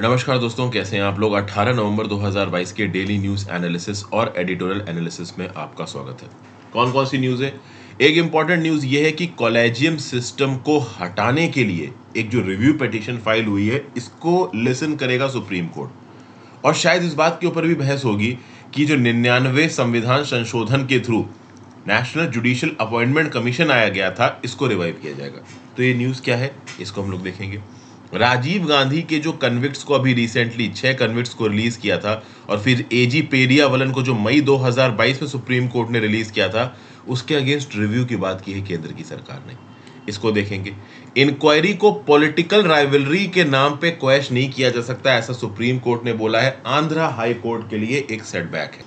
नमस्कार दोस्तों कैसे हैं आप लोग 18 नवंबर 2022 के डेली न्यूज एनालिसिस और एडिटोरियल एनालिसिस में आपका स्वागत है कौन कौन सी न्यूज है एक इम्पॉर्टेंट न्यूज ये है कि कॉलेजियम सिस्टम को हटाने के लिए एक जो रिव्यू पिटिशन फाइल हुई है इसको लिसन करेगा सुप्रीम कोर्ट और शायद इस बात के ऊपर भी बहस होगी कि जो निन्यानवे संविधान संशोधन के through national judicial appointment commission आया गया था इसको रिवाइव किया जाएगा तो ये न्यूज़ क्या है इसको हम लोग देखेंगे राजीव गांधी के जो कन्विक्ट को अभी रिसेंटली छह कन्विक्ट को रिलीज किया था और फिर एजी वलन को जो मई 2022 में सुप्रीम कोर्ट ने रिलीज किया था उसके अगेंस्ट रिव्यू की बात की है केंद्र की सरकार ने इसको देखेंगे इंक्वायरी को पॉलिटिकल राइवलरी के नाम पे क्वेश नहीं किया जा सकता ऐसा सुप्रीम कोर्ट ने बोला है आंध्रा हाई कोर्ट के लिए एक सेटबैक है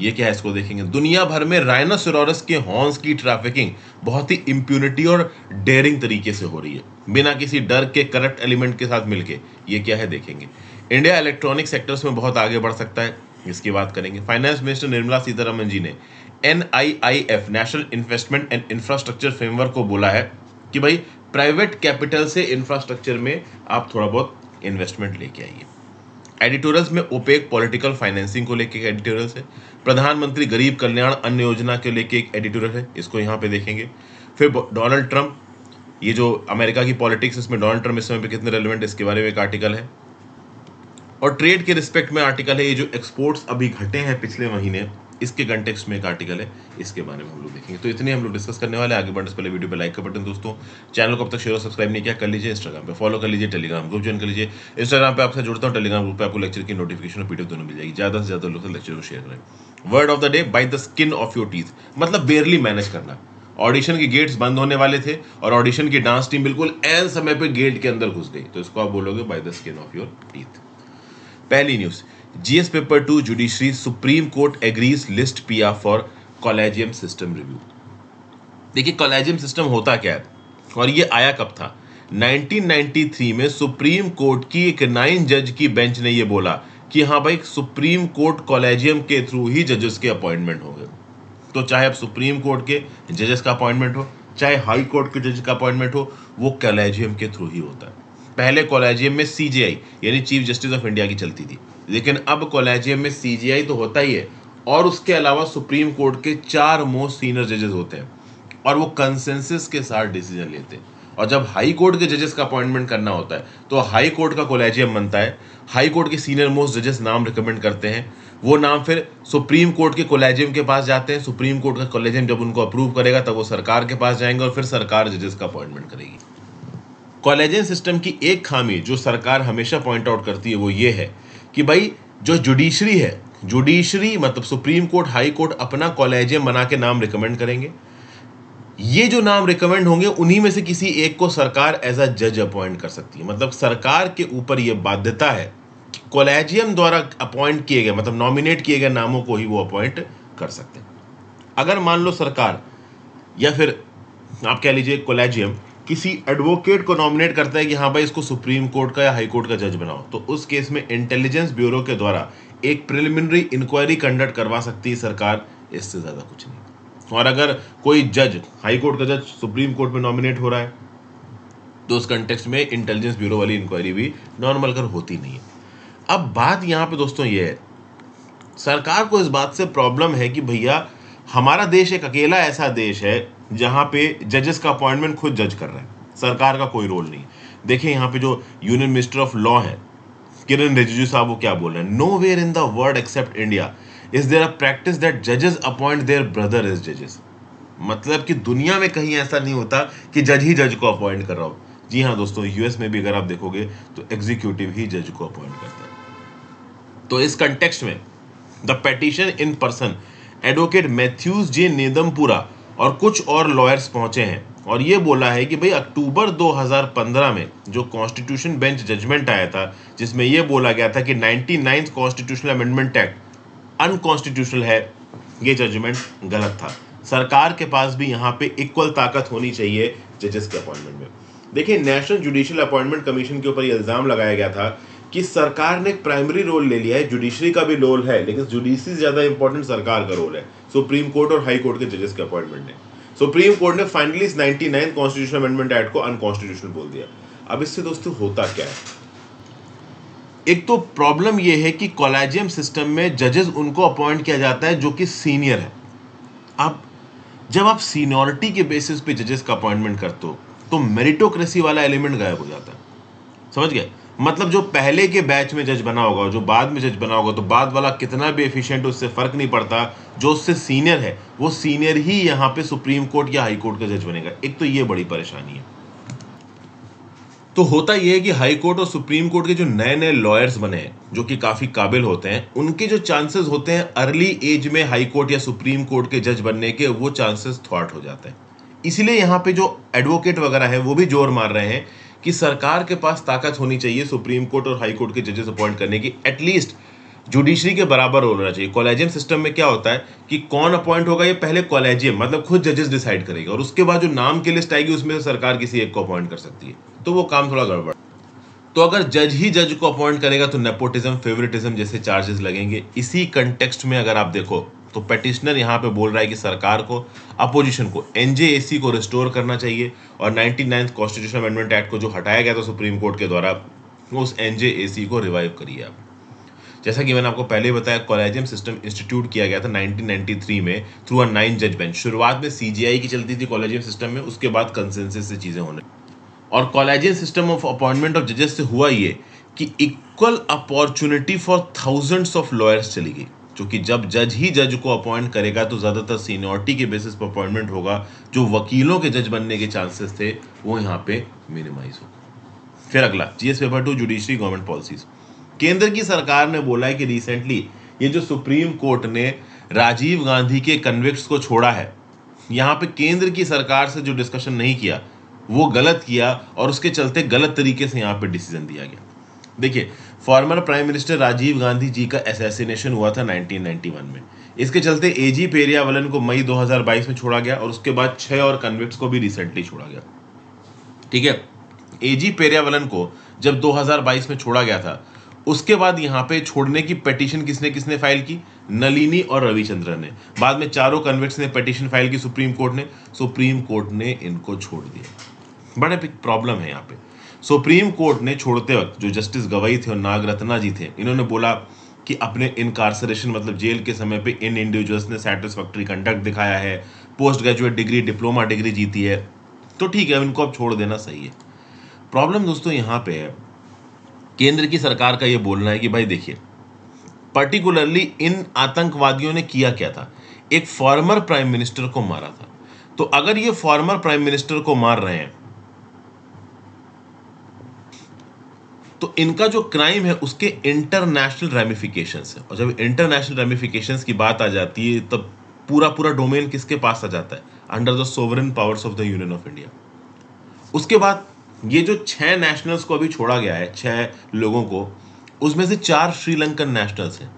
ये क्या है इसको देखेंगे दुनिया भर में राइनोसोरस के हॉर्न्स की ट्रैफिकिंग बहुत ही इम्प्यूनिटी और डेयरिंग तरीके से हो रही है बिना किसी डर के करप्ट एलिमेंट के साथ मिलके ये क्या है देखेंगे इंडिया इलेक्ट्रॉनिक सेक्टर्स में बहुत आगे बढ़ सकता है इसकी बात करेंगे फाइनेंस मिनिस्टर निर्मला सीतारमन जी ने an national investment and infrastructure framework को बोला है कि भाई प्राइवेट कैपिटल से इंफ्रास्ट्रक्चर में आप थोड़ा बहुत इन्वेस्टमेंट लेके आइए एडिटोरियल्स में ओपेक पॉलिटिकल फाइनेंसिंग को लेके एक एडिटोरियल्स है प्रधानमंत्री गरीब कल्याण अन्य योजना के लेके एक एडिटोरियल है इसको यहाँ पे देखेंगे फिर डोनाल्ड ट्रंप ये जो अमेरिका की पॉलिटिक्स इसमें डोनाल्ड ट्रंप इस समय पर कितने रेलिवेंट इसके बारे में एक आर्टिकल है और ट्रेड के रिस्पेक्ट में आर्टिकल है ये जो एक्सपोर्ट्स अभी घटे हैं पिछले महीने इसके कंटेक्स में एक आर्टिकल है इसके बारे में हम लोग देखेंगे तो इतने हम लोग डिस्कस करने वाले आगे बढ़ने से पहले वीडियो पर लाइक का बटन दोस्तों चैनल को अब तक शेयर और सब्सक्राइब नहीं किया कर लीजिए इंस्टाग्राम पे फॉलो कर लीजिए टेलीग्राम ग्रुप ज्वाइन कर लीजिए इंस्टाग्राम पर आपसे जुड़ता हूँ टेलीग्राम ग्रुप पर आपको लेक्चर की नोटिफिकेशन और पीडियो दोनों मिल जाएगी ज्यादा से ज्यादा लोग लेक्चर को शेयर करें word of the day by the skin of your teeth मतलब बेरली मैनेज करना ऑडिशन के गेट्स बंद होने वाले थे और ऑडिशन की डांस टीम बिल्कुल एन समय पे गेट के अंदर घुस गई तो इसको आप बोलोगे by the skin of your teeth पहली news GS paper two judiciary Supreme Court agrees list plea for collegium system review देखिए कॉलेजियम सिस्टम होता क्या है और ये आया कब था 1993 में सुप्रीम कोर्ट की एक नाइन जज की बेंच ने ये बोला कि हाँ भाई सुप्रीम कोर्ट कॉलेजियम के थ्रू ही जजेस के अपॉइंटमेंट हो गए तो चाहे आप सुप्रीम कोर्ट के जजेस का अपॉइंटमेंट हो चाहे हाई कोर्ट के जज का अपॉइंटमेंट हो वो कॉलेजियम के थ्रू ही होता है पहले कॉलेजियम में सीजेआई यानी चीफ जस्टिस ऑफ इंडिया की चलती थी लेकिन अब कॉलेजियम में सी तो होता ही है और उसके अलावा सुप्रीम कोर्ट के चार मोस्ट सीनियर जजेस होते हैं और वो कंसेंसस के साथ डिसीजन लेते हैं और जब हाई कोर्ट के जजेस का अपॉइंटमेंट करना होता है तो हाई कोर्ट का कोलेजियम बनता है हाई कोर्ट के सीनियर मोस्ट जजेस नाम रिकमेंड करते हैं वो नाम फिर सुप्रीम कोर्ट के कोलेजियम के पास जाते हैं सुप्रीम कोर्ट का कोलेजियम जब उनको अप्रूव करेगा तब वो सरकार के पास जाएंगे और फिर सरकार जजेस का अपॉइंटमेंट करेगी कॉलेजियम सिस्टम की एक खामी जो सरकार हमेशा पॉइंट आउट करती है वो ये है कि भाई जो जुडिशरी है जुडिशरी मतलब सुप्रीम कोर्ट हाई कोर्ट अपना कॉलेजियम बना के नाम रिकमेंड करेंगे ये जो नाम रिकमेंड होंगे उन्हीं में से किसी एक को सरकार एज अ जज अपॉइंट कर सकती है मतलब सरकार के ऊपर ये बाध्यता है कि कॉलेजियम द्वारा अपॉइंट किए गए मतलब नॉमिनेट किए गए नामों को ही वो अपॉइंट कर सकते हैं अगर मान लो सरकार या फिर आप कह लीजिए कॉलेजियम किसी एडवोकेट को नॉमिनेट करता है कि हाँ भाई इसको सुप्रीम कोर्ट का या हाई कोर्ट का जज बनाओ तो उस केस में इंटेलिजेंस ब्यूरो के द्वारा एक प्रिलिमिनरी इंक्वायरी कंडक्ट करवा सकती है सरकार इससे ज़्यादा कुछ नहीं और अगर कोई जज हाई कोर्ट का जज सुप्रीम कोर्ट में नॉमिनेट हो रहा है तो उस कंटेक्स्ट में इंटेलिजेंस ब्यूरो वाली इंक्वायरी भी नॉर्मल कर होती नहीं है अब बात यहाँ पे दोस्तों ये है सरकार को इस बात से प्रॉब्लम है कि भैया हमारा देश एक अकेला ऐसा देश है जहां पे जजेस का अपॉइंटमेंट खुद जज कर रहे हैं सरकार का कोई रोल नहीं देखिए यहां पे जो यूनियन मिनिस्टर ऑफ लॉ है किरण रिजिजू साहब वो क्या बोल रहे हैं know where in the world accept India is there a practice that जजेस अपॉइंट देयर ब्रदर इज जजेस मतलब कि दुनिया में कहीं ऐसा नहीं होता कि जज ही जज को अपॉइंट कर रहा हो जी हाँ दोस्तों यूएस में भी अगर आप देखोगे तो एग्जीक्यूटिव ही जज को अपॉइंट करता है तो इस कंटेक्स्ट में the petition in person advocate Mathews J Nedumpara और कुछ और लॉयर्स पहुंचे हैं और ये बोला है कि भाई अक्टूबर 2015 में जो कॉन्स्टिट्यूशन बेंच जजमेंट आया था जिसमें यह बोला गया था कि ninety ninth constitutional amendment act unconstitutional है ये जजमेंट गलत था सरकार के पास भी यहाँ पे इक्वल ताकत होनी चाहिए जजेस के अपॉइंटमेंट में देखिए नेशनल जुडिशियल अपॉइंटमेंट कमीशन के ऊपर ये इल्ज़ाम लगाया गया था कि सरकार ने एक प्राइमरी रोल ले लिया है जुडिशरी का भी रोल है लेकिन जुडिशरी से ज़्यादा इंपॉर्टेंट सरकार का रोल है सुप्रीम कोर्ट और हाई कोर्ट के जजेस के अपॉइंटमेंट ने सुप्रीम कोर्ट ने फाइनली इस नाइन कॉन्स्टिट्यूशन अमेंडमेंट एक्ट को अनकॉन्स्टिट्यूशनल बोल दिया अब इससे दोस्तों होता क्या है एक तो प्रॉब्लम यह है कि कॉलेजियम सिस्टम में जजेस उनको अपॉइंट किया जाता है जो कि सीनियर है आप जब आप सीनियोरिटी के बेसिस पे जजेस का अपॉइंटमेंट करते हो तो मेरिटोक्रेसी वाला एलिमेंट गायब हो जाता है समझ गए मतलब जो पहले के बैच में जज बना होगा जो बाद में जज बना होगा तो बाद वाला कितना भी एफिशिएंट उससे फ़र्क नहीं पड़ता जो उससे सीनियर है वो सीनियर ही यहाँ पे सुप्रीम कोर्ट या हाई कोर्ट का जज बनेगा एक तो ये बड़ी परेशानी है तो होता यह है कि हाई कोर्ट और सुप्रीम कोर्ट के जो नए नए लॉयर्स बने हैं जो कि काफ़ी काबिल होते हैं उनके जो चांसेस होते हैं अर्ली एज में हाई कोर्ट या सुप्रीम कोर्ट के जज बनने के वो चांसेस थॉट हो जाते हैं इसीलिए यहाँ पे जो एडवोकेट वगैरह है वो भी जोर मार रहे हैं कि सरकार के पास ताकत होनी चाहिए सुप्रीम कोर्ट और हाई कोर्ट के जजेस अपॉइंट करने की एटलीस्ट जुडिशरी के बराबर होना चाहिए कॉलेजियम सिस्टम में क्या होता है कि कौन अपॉइंट होगा ये पहले कॉलेजियम मतलब खुद जजेस डिसाइड करेगा और उसके बाद जो नाम की लिस्ट आएगी उसमें से सरकार किसी एक को अपॉइंट कर सकती है तो वो काम थोड़ा गड़बड़ तो अगर जज ही जज को अपॉइंट करेगा तो नेपोटिज्म फेवरेटिज्म जैसे चार्जेस लगेंगे इसी कंटेक्स्ट में अगर आप देखो तो पेटिशनर यहाँ पे बोल रहा है कि सरकार को अपोजिशन को एनजेएसी को रिस्टोर करना चाहिए और ninety ninth constitution amendment act को जो हटाया गया था सुप्रीम कोर्ट के द्वारा उस एनजेएसी को रिवाइव करिए आप जैसा कि मैंने आपको पहले बताया कॉलेजियम सिस्टम इंस्टीट्यूट किया गया था 1993 में थ्रू अ नाइन जज बेंच शुरुआत में सीजीआई की चलती थी कॉलेजियम सिस्टम में उसके बाद कंसेंसस से चीज़ें होने और collegium system of appointment of जजेस से हुआ ये कि equal opportunity for thousands of lawyers चली गई क्योंकि जब जज ही जज को अपॉइंट करेगा तो ज़्यादातर सीनियोरिटी के बेसिस पर अपॉइंटमेंट होगा जो वकीलों के जज बनने के चांसेस थे वो यहाँ पे मिनिमाइज होगा फिर अगला GS paper two judiciary government policies केंद्र की सरकार ने बोला है कि रिसेंटली ये जो सुप्रीम कोर्ट ने राजीव गांधी के कन्विक्स को छोड़ा है यहाँ पे केंद्र की सरकार से जो डिस्कशन नहीं किया वो गलत किया और उसके चलते गलत तरीके से यहाँ पे डिसीजन दिया गया देखिए former prime minister Rajiv Gandhi ji का एसेसिनेशन हुआ था 1991 में इसके चलते एजी पेरियावलन को मई 2022 में छोड़ा गया और उसके बाद छह और कन्विक्ट्स को भी रिसेंटली छोड़ा गया ठीक है एजी पेरियावलन को जब 2022 में छोड़ा गया था उसके बाद यहाँ पे छोड़ने की पिटीशन किसने किसने फाइल की नलिनी और रविचंद्रन ने बाद में चारों कन्विक्ट्स ने पटिशन फाइल की सुप्रीम कोर्ट ने सुप्रीम कोर्ट ने इनको छोड़ दिया बड़े प्रॉब्लम है यहाँ पे सुप्रीम कोर्ट ने छोड़ते वक्त जो जस्टिस गवई थे और नागरत्ना जी थे इन्होंने बोला कि अपने इनकारसरेशन मतलब जेल के समय पे इन इंडिविजुअल्स ने सेटिस्फैक्ट्री कंडक्ट दिखाया है post graduate degree diploma degree जीती है तो ठीक है अब इनको अब छोड़ देना सही है प्रॉब्लम दोस्तों यहाँ पे है केंद्र की सरकार का ये बोलना है कि भाई देखिए पर्टिकुलरली इन आतंकवादियों ने किया क्या था एक फॉर्मर प्राइम मिनिस्टर को मारा था तो अगर ये फॉर्मर प्राइम मिनिस्टर को मार रहे हैं तो इनका जो क्राइम है उसके इंटरनेशनल रेमिफिकेशन है और जब इंटरनेशनल रेमिफिकेशन की बात आ जाती है तब पूरा पूरा डोमेन किसके पास आ जाता है under the sovereign powers of the Union of India उसके बाद ये जो छह नेशनल्स को अभी छोड़ा गया है छह लोगों को उसमें से चार श्रीलंकन नेशनल्स हैं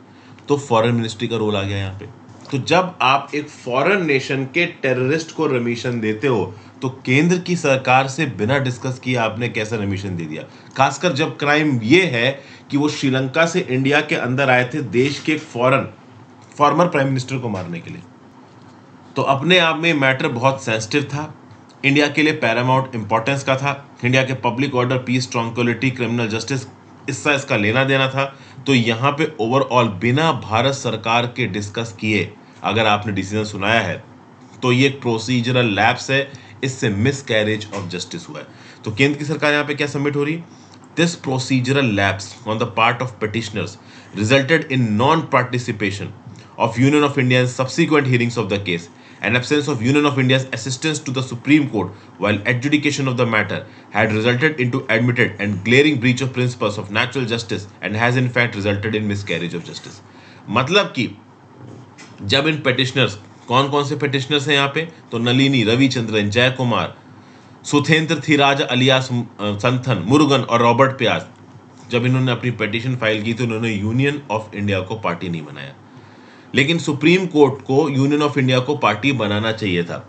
तो फॉरेन मिनिस्ट्री का रोल आ गया यहाँ पे तो जब आप एक फॉरेन नेशन के टेररिस्ट को रमीशन देते हो तो केंद्र की सरकार से बिना डिस्कस किए आपने कैसे रमीशन दे दिया खासकर जब क्राइम ये है कि वो श्रीलंका से इंडिया के अंदर आए थे देश के फॉरन फॉर्मर प्राइम मिनिस्टर को मारने के लिए तो अपने आप में मैटर बहुत सेंसिटिव था इंडिया के लिए पैरामाउंट इंपॉर्टेंस का था इंडिया के public order peace tranquillity criminal justice इसका इसका लेना देना था तो यहाँ पे ओवरऑल बिना भारत सरकार के डिस्कस किए अगर आपने डिसीजन सुनाया है तो ये एक प्रोसीजरल लैप्स है इससे मिस कैरेज ऑफ जस्टिस हुआ है तो केंद्र की सरकार यहाँ पे क्या सबमिट हो रही this procedural lapse on the part of petitioners resulted in non participation of Union of India subsequent hearings of the case and absence of Union of India assistance to the Supreme Court while adjudication of the matter had resulted in to admitted and glaring breach of principles of natural justice and has in fact resulted in miscarriage of justice मतलब कि जब इन petitioners कौन कौन से petitioners हैं यहाँ पे तो नलिनी रविचंद्रन जय कुमार सुथेंद्र थीराज अलियास संथन मुरुगन और रॉबर्ट प्याज जब इन्होंने अपनी पेटिशन फाइल की तो इन्होंने यूनियन ऑफ इंडिया को पार्टी नहीं बनाया लेकिन सुप्रीम कोर्ट को यूनियन ऑफ इंडिया को पार्टी बनाना चाहिए था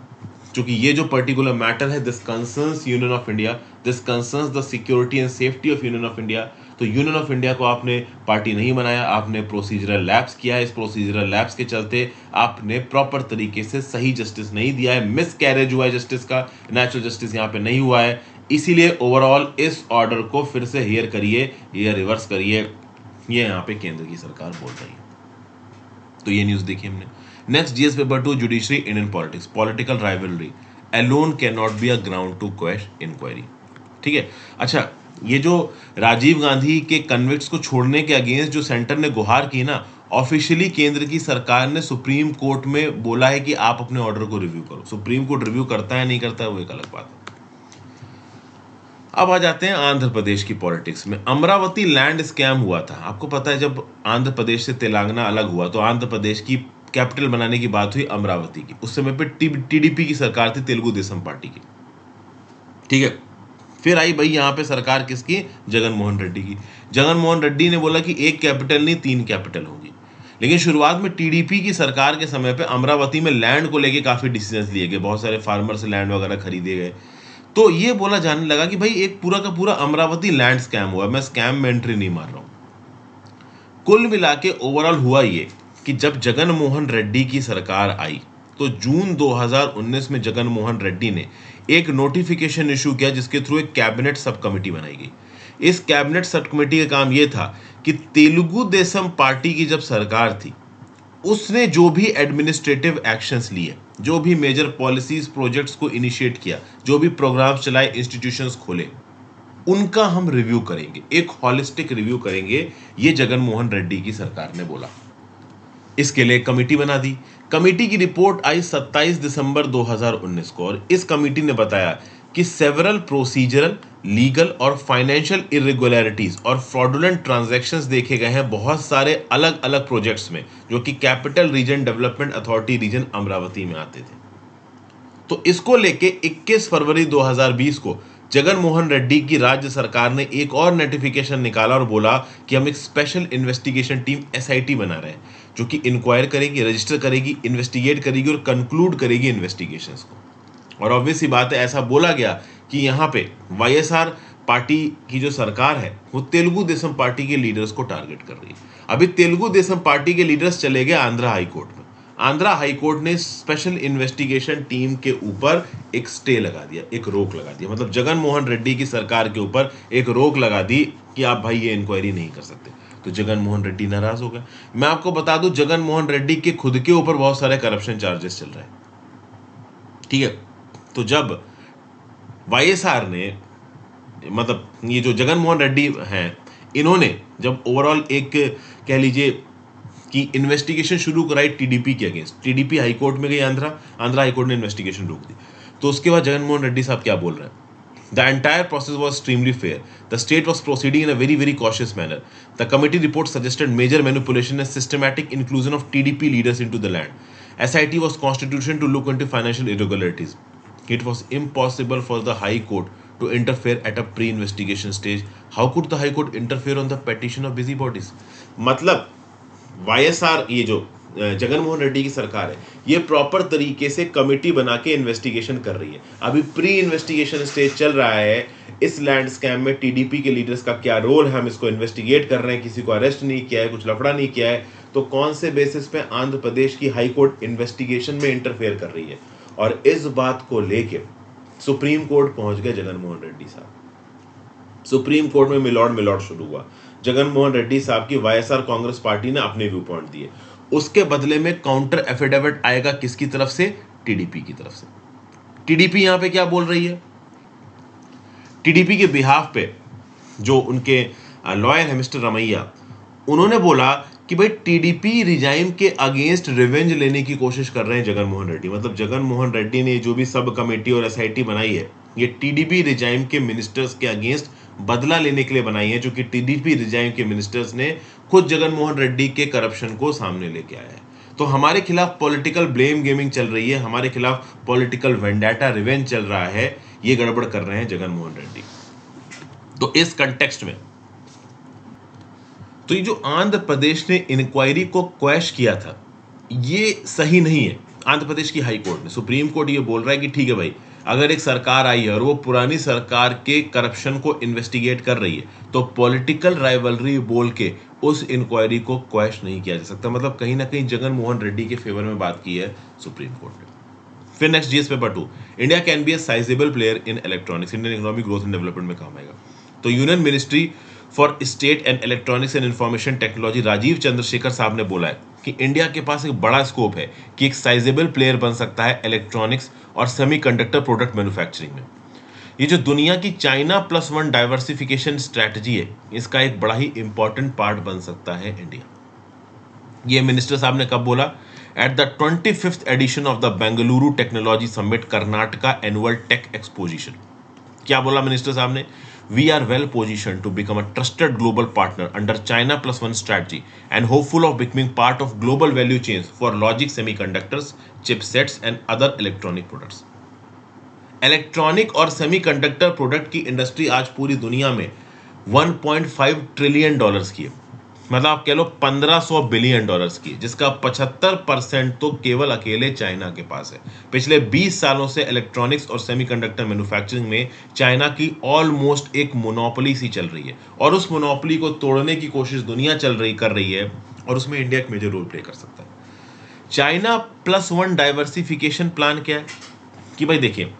चूंकि ये जो पर्टिकुलर मैटर है this concerns Union of India this concerns the security and safety of Union of India तो यूनियन ऑफ इंडिया को आपने पार्टी नहीं बनाया आपने प्रोसीजरल लैब्स किया है इस प्रोसीजरल लैब्स के चलते आपने प्रॉपर तरीके से सही जस्टिस नहीं दिया है मिस कैरेज हुआ है जस्टिस का नेचुरल जस्टिस यहाँ पे नहीं हुआ है इसीलिए ओवरऑल इस ऑर्डर को फिर से हेयर करिए या रिवर्स करिए यह यहाँ पे केंद्र की सरकार बोल रही है तो ये न्यूज़ देखी हमने next GS paper two judiciary Indian politics political rivalry alone can not be a ground to question inquiry ठीक है अच्छा ये जो राजीव गांधी के कन्विक्ट्स को छोड़ने के अगेंस्ट जो सेंटर ने गुहार की ना ऑफिशियली केंद्र की सरकार ने सुप्रीम कोर्ट में बोला है कि आप अपने ऑर्डर को रिव्यू करो सुप्रीम कोर्ट रिव्यू करता है नहीं करता है वो एक अलग बात है अब आ जाते हैं आंध्र प्रदेश की पॉलिटिक्स में अमरावती लैंड स्कैम हुआ था आपको पता है जब आंध्र प्रदेश से तेलंगाना अलग हुआ तो आंध्र प्रदेश की कैपिटल बनाने की बात हुई अमरावती की उस समय पे टीडीपी की सरकार थी तेलुगु देशम पार्टी की ठीक है फिर आई भाई यहाँ पे सरकार किसकी जगन मोहन रेड्डी की जगन मोहन रेड्डी ने बोला कि एक कैपिटल नहीं तीन कैपिटल होगी लेकिन शुरुआत में टीडीपी की सरकार के समय पे अमरावती में लैंड को लेके काफ़ी डिसीजन लिए गए बहुत सारे फार्मर से लैंड वगैरह खरीदे गए तो ये बोला जाने लगा कि भाई एक पूरा का पूरा अमरावती लैंड स्कैम हुआ मैं स्कैम में एंट्री नहीं मार रहा हूँ कुल मिला के ओवरऑल हुआ ये कि जब जगन मोहन रेड्डी की सरकार आई तो जून 2019 में जगन मोहन रेड्डी ने एक नोटिफिकेशन इशू किया जिसके थ्रू एक कैबिनेट सब कमेटी बनाई गई इस कैबिनेट सब कमेटी का काम यह था कि तेलुगु देशम पार्टी की जब सरकार थी उसने जो भी एडमिनिस्ट्रेटिव एक्शंस लिए जो भी मेजर पॉलिसीज प्रोजेक्ट्स को इनिशिएट किया जो भी प्रोग्राम्स चलाए इंस्टीट्यूशंस खोले उनका हम रिव्यू करेंगे एक हॉलिस्टिक रिव्यू करेंगे ये जगन मोहन रेड्डी की सरकार ने बोला इसके लिए कमेटी बना दी कमेटी की रिपोर्ट आई 27 दिसंबर 2019 को और इस कमेटी ने बताया कि सेवरल प्रोसीजरल लीगल और फाइनेंशियल इरेगुलरिटीज और फ्रॉडुलेंट ट्रांजैक्शंस देखे गए हैं बहुत सारे अलग अलग प्रोजेक्ट्स में जो कि capital region development authority region Amaravati में आते थे तो इसको लेके 21 फरवरी 2020 को जगन मोहन रेड्डी की राज्य सरकार ने एक और नोटिफिकेशन निकाला और बोला कि हम एक स्पेशल इन्वेस्टिगेशन टीम एसआईटी बना रहे हैं जो कि इंक्वायर करेगी रजिस्टर करेगी इन्वेस्टिगेट करेगी और कंक्लूड करेगी इन्वेस्टिगेशन को और ऑब्वियस ही बात है ऐसा बोला गया कि यहाँ पे वाई पार्टी की जो सरकार है वो तेलुगु देशम पार्टी के लीडर्स को टारगेट कर रही है अभी तेलुगु देशम पार्टी के लीडर्स चले गए आंध्रा हाई कोर्ट में आंध्रा हाई कोर्ट ने स्पेशल इन्वेस्टिगेशन टीम के ऊपर एक स्टे लगा दिया एक रोक लगा दिया मतलब जगन मोहन रेड्डी की सरकार के ऊपर एक रोक लगा दी कि आप भाई ये इंक्वायरी नहीं कर सकते तो जगन मोहन रेड्डी नाराज हो गए मैं आपको बता दूं जगन मोहन रेड्डी के खुद के ऊपर बहुत सारे करप्शन चार्जेस चल रहे ठीक है तो जब वाईएसआर ने मतलब ये जो जगन मोहन रेड्डी हैं इन्होंने जब ओवरऑल एक कह लीजिए कि इन्वेस्टिगेशन शुरू कराई टीडीपी के अगेंस्ट टीडीपी हाईकोर्ट में गई आंध्रा आंध्रा हाईकोर्ट ने इन्वेस्टिगेशन रोक दी तो उसके बाद जगनमोहन रेड्डी साहब क्या बोल रहे हैं The entire process was extremely fair. The state was proceeding in a very, very cautious manner. The committee report suggested major manipulation and systematic inclusion of TDP leaders into the land. SIT was constituted to look into financial irregularities. It was impossible for the High Court to interfere at a pre-investigation stage. How could the High Court interfere on the petition of busybodies? मतलब YSR ये जो जगनमोहन रेड्डी की सरकार है ये proper तरीके से committee बना के इन्वेस्टिगेशन कर रही है अभी प्री इन्वेस्टिगेशन स्टेज चल रहा है इस लैंड स्कैम में टीडीपी के लीडर्स का क्या रोल है हम इसको इन्वेस्टिगेट कर रहे हैं किसी को अरेस्ट नहीं किया है कुछ लफड़ा नहीं किया है तो कौन से बेसिस पे आंध्र प्रदेश की हाईकोर्ट इन्वेस्टिगेशन में इंटरफेयर कर रही है और इस बात को लेके सुप्रीम कोर्ट पहुंच गए जगनमोहन रेड्डी साहब सुप्रीम कोर्ट में मिलौड़ मिलौड़ शुरू हुआ जगनमोहन रेड्डी साहब की वाईएसआर कांग्रेस पार्टी ने अपने व्यू पॉइंट दिए उसके बदले में काउंटर एफिडेविट आएगा किसकी तरफ से टीडीपी की तरफ से टीडीपी यहां पे क्या बोल रही है टीडीपी के बिहाफ पे जो उनके लॉयर है मिस्टर रमैया उन्होंने बोला कि भाई टीडीपी रिजाइम के अगेंस्ट रिवेंज लेने की कोशिश कर रहे हैं जगन मोहन रेड्डी मतलब जगन मोहन रेड्डी ने जो भी सब कमेटी और एसआईटी बनाई है ये टीडीपी रिजाइम के मिनिस्टर्स के अगेंस्ट बदला लेने के लिए बनाई है जो कि टीडीपी रिजाइम के मिनिस्टर्स ने खुद जगनमोहन रेड्डी के करप्शन को सामने लेके आया है तो हमारे खिलाफ पॉलिटिकल ब्लेम गेमिंग चल रही है हमारे खिलाफ पॉलिटिकल वेंडाटा रिवेंज चल रहा है ये गड़बड़ कर रहे हैं जगनमोहन रेड्डी तो इस कंटेक्स्ट में तो ये जो आंध्र प्रदेश ने इंक्वायरी को क्वेश किया था ये सही नहीं है आंध्र प्रदेश की हाई कोर्ट ने सुप्रीम कोर्ट ये बोल रहा है कि ठीक है भाई अगर एक सरकार आई है और वो पुरानी सरकार के करप्शन को इन्वेस्टिगेट कर रही है तो पॉलिटिकल राइवलरी बोल के उस इंक्वायरी को क्वैश नहीं किया जा सकता मतलब कहीं ना कहीं जगन मोहन रेड्डी के फेवर में बात की है सुप्रीम कोर्ट ने फिर next GS paper two India can be a sizable player in electronics Indian economic growth and development में काम आएगा तो union ministry for state and electronics and information technology Rajeev Chandrasekhar साहब ने बोला है कि इंडिया के पास एक बड़ा स्कोप है कि एक साइजेबल प्लेयर बन सकता है इलेक्ट्रॉनिक्स और सेमी प्रोडक्ट मैन्युफैक्चरिंग में ये जो दुनिया की China plus one diversification strategy है इसका एक बड़ा ही इंपॉर्टेंट पार्ट बन सकता है इंडिया ये मिनिस्टर साहब ने कब बोला at the twenty fifth edition of the Bengaluru technology summit Karnataka annual tech exposition क्या बोला मिनिस्टर साहब ने we are well position to become a trusted global partner under China plus one strategy and hopeful of becoming part of global value chains for logic semiconductors chipsets and other electronic products electronic और semiconductor product की industry आज पूरी दुनिया में 1.5 trillion dollars की है मतलब आप कह लो 1500 बिलियन डॉलर्स की जिसका 75 परसेंट तो केवल अकेले चाइना के पास है पिछले 20 सालों से इलेक्ट्रॉनिक्स और सेमीकंडक्टर मैन्युफैक्चरिंग में चाइना की ऑलमोस्ट एक मोनोपोली सी चल रही है और उस मोनोपोली को तोड़ने की कोशिश दुनिया चल रही कर रही है और उसमें इंडिया एक मेजर रोल प्ले कर सकता है China plus one diversification plan क्या है कि भाई देखिए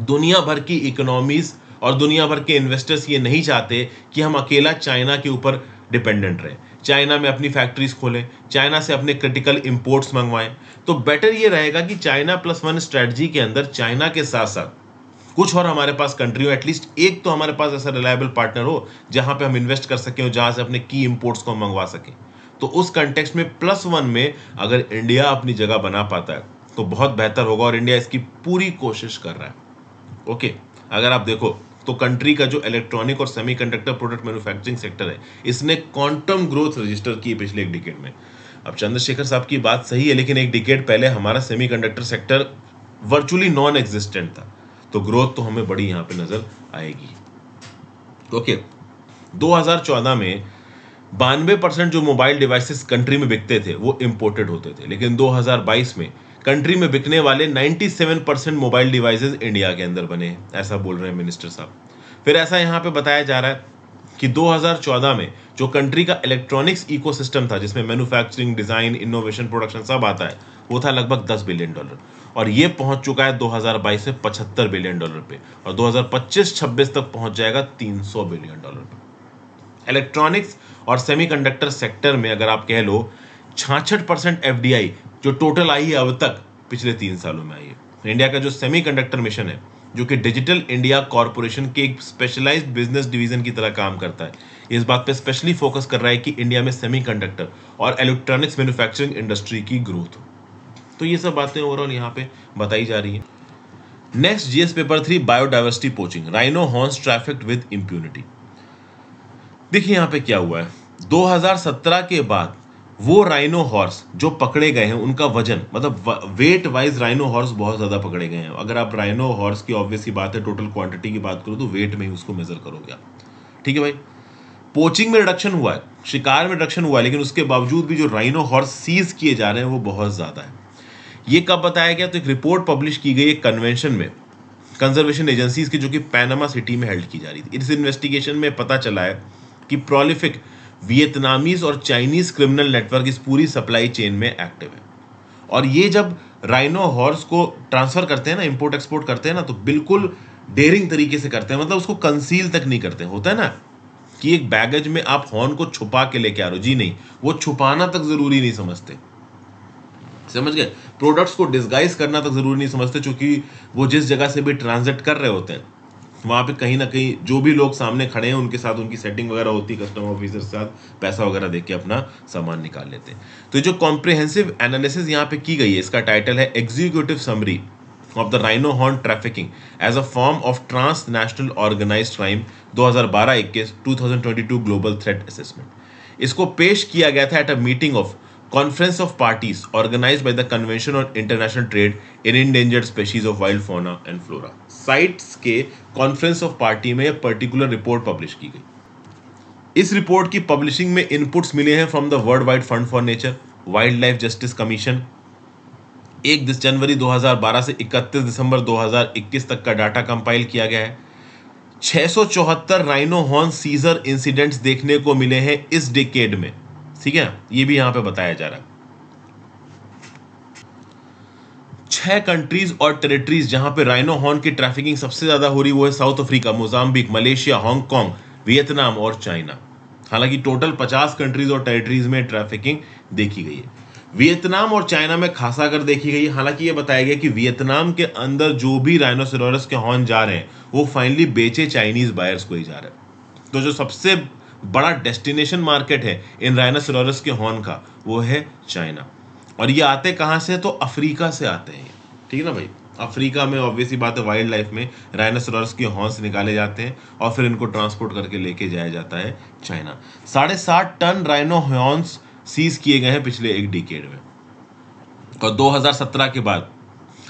दुनिया भर की इकोनॉमीज और दुनिया भर के इन्वेस्टर्स ये नहीं चाहते कि हम अकेला चाइना के ऊपर डिपेंडेंट रहें चाइना में अपनी फैक्ट्रीज खोलें चाइना से अपने क्रिटिकल इंपोर्ट्स मंगवाएं तो बेटर ये रहेगा कि चाइना प्लस वन स्ट्रेटजी के अंदर चाइना के साथ साथ कुछ और हमारे पास कंट्री हो एटलीस्ट एक तो हमारे पास ऐसा रिलायबल पार्टनर हो जहां पे हम इन्वेस्ट कर सकें और जहां से अपने की इम्पोर्ट्स को मंगवा सकें तो उस कंटेक्स में प्लस वन में अगर इंडिया अपनी जगह बना पाता है तो बहुत बेहतर होगा और इंडिया इसकी पूरी कोशिश कर रहा है ओके अगर आप देखो तो कंट्री का जो इलेक्ट्रॉनिक और सेमीकंडक्टर प्रोडक्ट मैन्युफैक्चरिंग सेक्टर है इसने क्वांटम ग्रोथ रजिस्टर की पिछले एक डिकेट में अब चंद्रशेखर साहब की बात सही है लेकिन एक डिकेट पहले हमारा semiconductor sector virtually non existent था तो ग्रोथ तो हमें बड़ी यहां पे नजर आएगी ओके okay. 2014 में बानवे परसेंट जो मोबाइल डिवाइसेस कंट्री में बिकते थे वो इंपोर्टेड होते थे लेकिन 2022 में कंट्री में बिकने वाले 97 परसेंट मोबाइल डिवाइसेस इंडिया के अंदर बने हैं ऐसा बोल रहे हैं मिनिस्टर साहब फिर ऐसा यहाँ पे बताया जा रहा है कि 2014 में जो कंट्री का इलेक्ट्रॉनिक्स इकोसिस्टम था जिसमें मैन्युफैक्चरिंग डिजाइन इनोवेशन प्रोडक्शन सब आता है वो था लगभग 10 बिलियन डॉलर और ये पहुंच चुका है 2022 से 75 बिलियन डॉलर पे और 2025-26 तक पहुंच जाएगा 300 बिलियन डॉलर पे इलेक्ट्रॉनिक्स और सेमीकंडक्टर सेक्टर में अगर आप कह लो छाछठ परसेंट एफ जो टोटल आई है अब तक पिछले तीन सालों में आई है इंडिया का जो सेमीकंडक्टर मिशन है जो कि डिजिटल इंडिया कॉरपोरेशन के एक स्पेशलाइज बिजनेस डिवीजन की तरह काम करता है इस बात पे स्पेशली फोकस कर रहा है कि इंडिया में सेमीकंडक्टर और इलेक्ट्रॉनिक्स मैन्युफैक्चरिंग इंडस्ट्री की ग्रोथ हो तो ये सब बातें ओवरऑल यहाँ पे बताई जा रही है next GS paper three biodiversity poaching rhino horns traffic with impunity देखिए यहाँ पे क्या हुआ है 2017 के बाद वो राइनो हॉर्स जो पकड़े गए हैं उनका वजन मतलब वेट वाइज राइनो हॉर्स बहुत ज़्यादा पकड़े गए हैं अगर आप राइनो हॉर्स की ऑब्वियस ही बात है टोटल क्वांटिटी की बात करो तो वेट में ही उसको मेजर करोगे आप ठीक है भाई पोचिंग में रिडक्शन हुआ है शिकार में रिडक्शन हुआ है लेकिन उसके बावजूद भी जो राइनो हॉर्स सीज किए जा रहे हैं वो बहुत ज़्यादा है ये कब बताया गया तो एक रिपोर्ट पब्लिश की गई एक कन्वेंशन में कंजर्वेशन एजेंसीज की जो कि पैनामा सिटी में हेल्ड की जा रही थी इस इन्वेस्टिगेशन में पता चला है कि प्रोलिफिक वियतनामीज और चाइनीज क्रिमिनल नेटवर्क इस पूरी सप्लाई चेन में एक्टिव है और ये जब राइनो हॉर्स को ट्रांसफर करते हैं ना इंपोर्ट एक्सपोर्ट करते हैं ना तो बिल्कुल डेरिंग तरीके से करते हैं मतलब उसको कंसील तक नहीं करते होता है ना कि एक बैगेज में आप हॉर्न को छुपा के लेके आ रहे हो जी नहीं वो छुपाना तक जरूरी नहीं समझते समझ गए प्रोडक्ट्स को डिस्गाइज करना तक जरूरी नहीं समझते क्योंकि वो जिस जगह से भी ट्रांजिट कर रहे होते हैं वहाँ पे कहीं ना कहीं जो भी लोग सामने खड़े हैं उनके साथ उनकी सेटिंग वगैरह होती है कस्टमर ऑफिसर के साथ पैसा वगैरह देके अपना सामान निकाल लेते हैं तो जो कॉम्प्रिहेंसिव एनालिसिस यहाँ पे की गई है इसका टाइटल है executive summary of the rhino horn trafficking as a form of transnational organised crime thousand twenty two global threat assessment इसको पेश किया गया था at a meeting of conference of parties organised by the convention on international trade in endangered species of wild fauna and flora CITES के conference of party में एक particular report publish की गई इस रिपोर्ट की पब्लिशिंग में inputs मिले हैं from the world wide fund for nature wildlife justice commission एक जनवरी 2012 से 31 दिसंबर 2021 तक का डाटा कंपाइल किया गया है 674 राइनो हॉर्न सीजर इंसिडेंट्स देखने को मिले हैं इस डिकेड में ठीक है ये भी यहां पे बताया जा रहा है छह कंट्रीज और टेरिटरीज जहां पे राइनो हॉर्न की ट्रैफिकिंग सबसे ज्यादा हो रही वो है South Africa Mozambique Malaysia Hong Kong Vietnam और चाइना हालांकि टोटल पचास कंट्रीज और टेरिटरीज में ट्रैफिकिंग देखी गई है वियतनाम और चाइना में खासा कर देखी गई हालांकि ये बताया गया कि वियतनाम के अंदर जो भी राइनोसेरोरस के हॉर्न जा रहे हैं वो फाइनली बेचे चाइनीज बायर्स को ही जा रहे हैं तो जो सबसे बड़ा डेस्टिनेशन मार्केट है इन राइनोसेरोरस के हॉर्न का वो है चाइना और ये आते कहाँ से तो अफ्रीका से आते हैं ठीक है ना भाई अफ्रीका में ऑब्वियसली बात है वाइल्ड लाइफ में राइनासोरस के हॉर्न्स निकाले जाते हैं और फिर इनको ट्रांसपोर्ट करके लेके जाया जाता है चाइना साढ़े सात टन राइनो हॉर्न्स सीज किए गए हैं पिछले एक डिकेड में और 2017 के बाद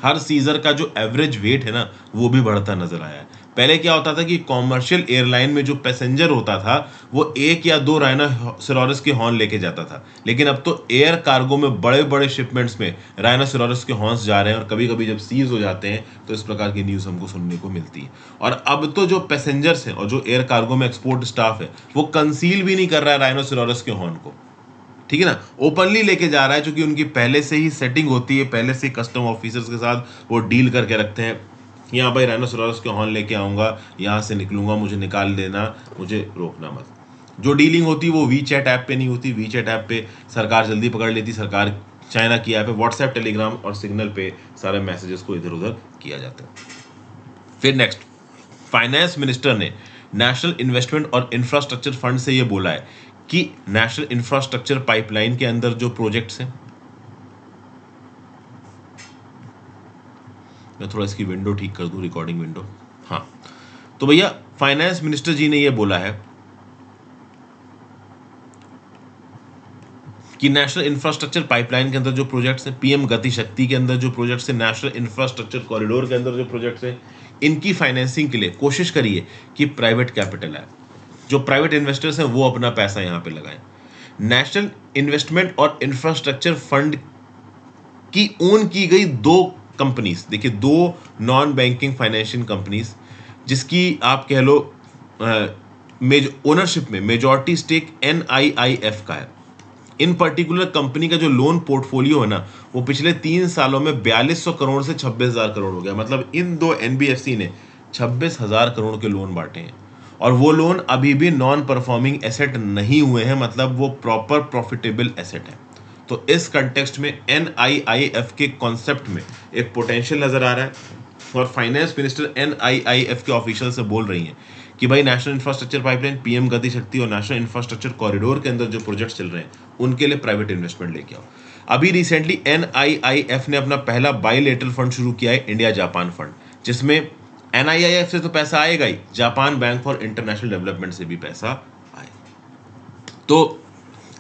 हर सीजर का जो एवरेज वेट है ना वो भी बढ़ता नजर आया है पहले क्या होता था कि कॉमर्शियल एयरलाइन में जो पैसेंजर होता था वो एक या दो सिरोरस के हॉर्न लेके जाता था लेकिन अब तो एयर कार्गो में बड़े बड़े शिपमेंट्स में रायना सिरोरस के हॉर्न्स जा रहे हैं और कभी कभी जब सीज हो जाते हैं तो इस प्रकार की न्यूज़ हमको सुनने को मिलती है और अब तो जो पैसेंजर्स हैं और जो एयर कार्गो में एक्सपोर्ट स्टाफ है वो कंसील भी नहीं कर रहा है सिरोरस के हॉर्न को ठीक है ना ओपनली लेके जा रहा है क्योंकि उनकी पहले से ही सेटिंग होती है पहले से कस्टम ऑफिसर्स के साथ वो डील करके रखते हैं यहाँ भाई राइनोसोरस के हॉर्न लेके आऊँगा यहाँ से निकलूंगा मुझे निकाल देना मुझे रोकना मत जो डीलिंग होती वो वी चैट ऐप पे नहीं होती वी चैट ऐप पे सरकार जल्दी पकड़ लेती सरकार चाइना की ऐप है व्हाट्सएप टेलीग्राम और सिग्नल पे सारे मैसेजेस को इधर उधर किया जाता है फिर नेक्स्ट फाइनेंस मिनिस्टर ने नेशनल इन्वेस्टमेंट और इंफ्रास्ट्रक्चर फंड से ये बोला है कि नेशनल इंफ्रास्ट्रक्चर पाइपलाइन के अंदर जो प्रोजेक्ट्स हैं मैं थोड़ा इसकी विंडो ठीक कर दूं रिकॉर्डिंग विंडो हाँ तो भैया फाइनेंस मिनिस्टर जी ने यह बोला है कि नेशनल इंफ्रास्ट्रक्चर पाइपलाइन के अंदर जो प्रोजेक्ट्स हैं पीएम गति शक्ति के अंदर जो प्रोजेक्ट्स हैं नेशनल इंफ्रास्ट्रक्चर कॉरिडोर के अंदर जो प्रोजेक्ट्स हैं इनकी फाइनेंसिंग के लिए कोशिश करिए कि प्राइवेट कैपिटल आए जो प्राइवेट इन्वेस्टर्स हैं वो अपना पैसा यहाँ पे लगाएं नेशनल इन्वेस्टमेंट और इंफ्रास्ट्रक्चर फंड की ओन की गई दो कंपनीज देखिए दो नॉन बैंकिंग फाइनेंशियल कंपनीज जिसकी आप कह लो मेज ओनरशिप में मेजॉरिटी स्टेक एन का है इन पर्टिकुलर कंपनी का जो लोन पोर्टफोलियो है ना वो पिछले तीन सालों में बयालीस सौ करोड़ से छब्बीस हजार करोड़ हो गया मतलब इन दो एन ने छब्बीस हजार करोड़ के लोन बांटे हैं और वो लोन अभी भी नॉन परफॉर्मिंग एसेट नहीं हुए हैं मतलब वो प्रॉपर प्रॉफिटेबल एसेट है तो इस कंटेक्स्ट में एन आई आई एफ के कॉन्सेप्ट में एक पोटेंशियल नज़र आ रहा है और finance minister N I I F के ऑफिशियल से बोल रही हैं कि भाई नेशनल इंफ्रास्ट्रक्चर पाइपलाइन पीएम गति शक्ति और नेशनल इंफ्रास्ट्रक्चर कॉरिडोर के अंदर जो प्रोजेक्ट चल रहे हैं उनके लिए प्राइवेट इन्वेस्टमेंट लेके आओ अभी रिसेंटली एन ने अपना पहला बायोलेटरल फंड शुरू किया है इंडिया जापान फंड जिसमें एन से तो पैसा आएगा ही Japan bank for international development से भी पैसा आएगा तो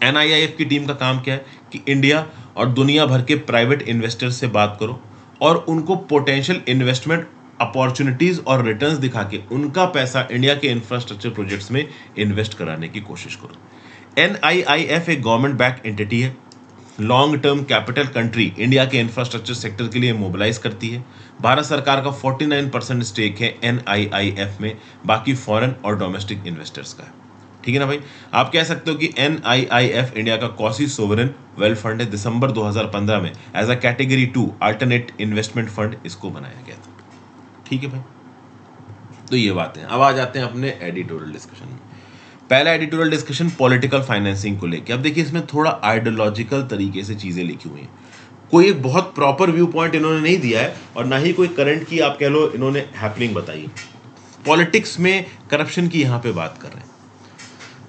एन की टीम का काम क्या है कि इंडिया और दुनिया भर के प्राइवेट इन्वेस्टर से बात करो और उनको पोटेंशियल इन्वेस्टमेंट अपॉर्चुनिटीज और रिटर्न दिखा के उनका पैसा इंडिया के इंफ्रास्ट्रक्चर प्रोजेक्ट्स में इन्वेस्ट कराने की कोशिश करो एन एक गवर्नमेंट बैक एंटिटी है long term capital country India के इंफ्रास्ट्रक्चर सेक्टर के लिए मोबिलाइज करती है भारत सरकार का 49 परसेंट स्टेक है एन में बाकी फॉरेन और डोमेस्टिक इन्वेस्टर्स का है ठीक है ना भाई आप कह सकते हो कि एन इंडिया का कॉसी सोवरन वेल्थ फंड है दिसंबर 2015 में as a category two alternate investment fund इसको बनाया गया था ठीक है भाई तो ये बातें अब आ जाते हैं अपने एडिटोरियल डिस्कशन में पहला एडिटोरियल डिस्कशन पॉलिटिकल फाइनेंसिंग को लेकर अब देखिए इसमें थोड़ा आइडियोलॉजिकल तरीके से चीज़ें लिखी हुई हैं कोई एक बहुत प्रॉपर व्यू पॉइंट इन्होंने नहीं दिया है और ना ही कोई करंट की आप कह लो इन्होंने हैपनिंग बताई पॉलिटिक्स में करप्शन की यहाँ पे बात कर रहे हैं